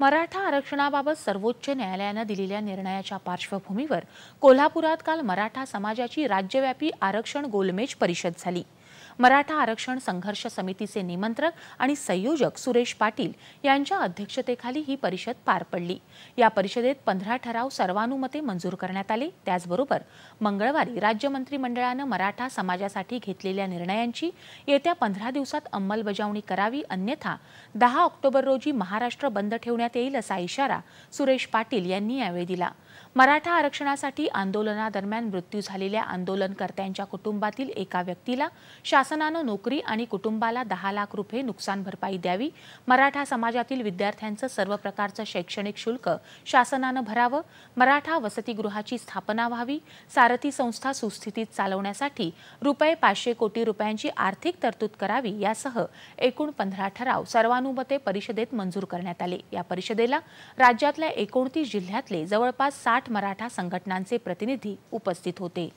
मराठा आरक्षणाबाबत सर्वोच्च न्यायालयानं दिलेल्या निर्णयाच्या पार्श्वभूमीवर कोल्हापुरात काल मराठा समाजाची राज्यव्यापी आरक्षण गोलमेज परिषद झाली मराठा आरक्षण संघर्ष समितीचे निमंत्रक आणि संयोजक सुरेश पाटील यांच्या अध्यक्षतेखाली ही परिषद पार पडली या परिषदेत पंधरा ठराव सर्वानुमते मंजूर करण्यात आले त्याचबरोबर मंगळवारी राज्य मंत्रिमंडळानं मराठा समाजासाठी घेतलेल्या निर्णयांची येत्या पंधरा दिवसात अंमलबजावणी करावी अन्यथा दहा ऑक्टोबर रोजी महाराष्ट्र बंद ठेवण्यात येईल असा इशारा सुरेश पाटील यांनी यावेळी दिला मराठा आरक्षणासाठी आंदोलनादरम्यान मृत्यू झालेल्या आंदोलनकर्त्यांच्या कुटुंबातील एका व्यक्तीला शास शासनानं नोकरी आणि कुटुंबाला दहा लाख रुपये नुकसान भरपाई द्यावी मराठा समाजातील विद्यार्थ्यांचं सर्व प्रकारचं शैक्षणिक शुल्क शासनानं भरावं मराठा वसतिगृहाची स्थापना व्हावी सारथी संस्था सुस्थितीत चालवण्यासाठी रुपये पाचशे कोटी रुपयांची आर्थिक तरतूद करावी यासह एकूण पंधरा ठराव सर्वानुमते परिषदेत मंजूर करण्यात आले या परिषदेला राज्यातल्या एकोणतीस जिल्ह्यातले जवळपास साठ मराठा संघटनांचे प्रतिनिधी उपस्थित होते